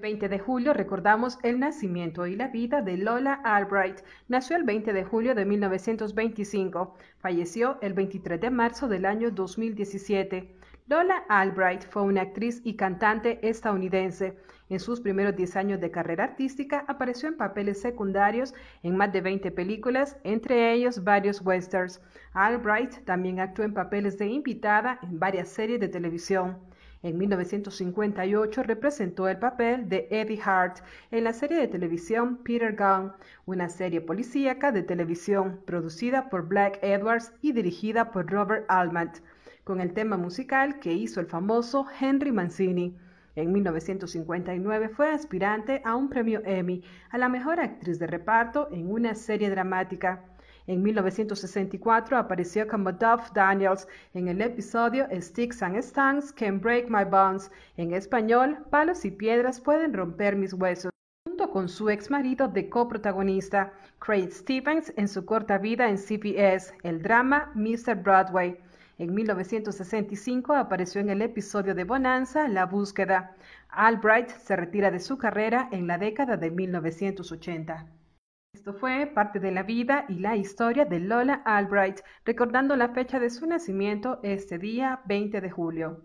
20 de julio recordamos el nacimiento y la vida de Lola Albright. Nació el 20 de julio de 1925, falleció el 23 de marzo del año 2017. Lola Albright fue una actriz y cantante estadounidense. En sus primeros 10 años de carrera artística apareció en papeles secundarios en más de 20 películas, entre ellos varios westerns. Albright también actuó en papeles de invitada en varias series de televisión. En 1958 representó el papel de Eddie Hart en la serie de televisión Peter Gunn, una serie policíaca de televisión producida por Black Edwards y dirigida por Robert Altman, con el tema musical que hizo el famoso Henry Mancini. En 1959 fue aspirante a un premio Emmy a la mejor actriz de reparto en una serie dramática. En 1964 apareció como Duff Daniels en el episodio Sticks and Stones Can Break My Bones. En español, palos y piedras pueden romper mis huesos junto con su ex marido de coprotagonista, Craig Stevens, en su corta vida en CBS, el drama Mr. Broadway. En 1965 apareció en el episodio de Bonanza La búsqueda. Albright se retira de su carrera en la década de 1980. Esto fue parte de la vida y la historia de Lola Albright, recordando la fecha de su nacimiento este día 20 de julio.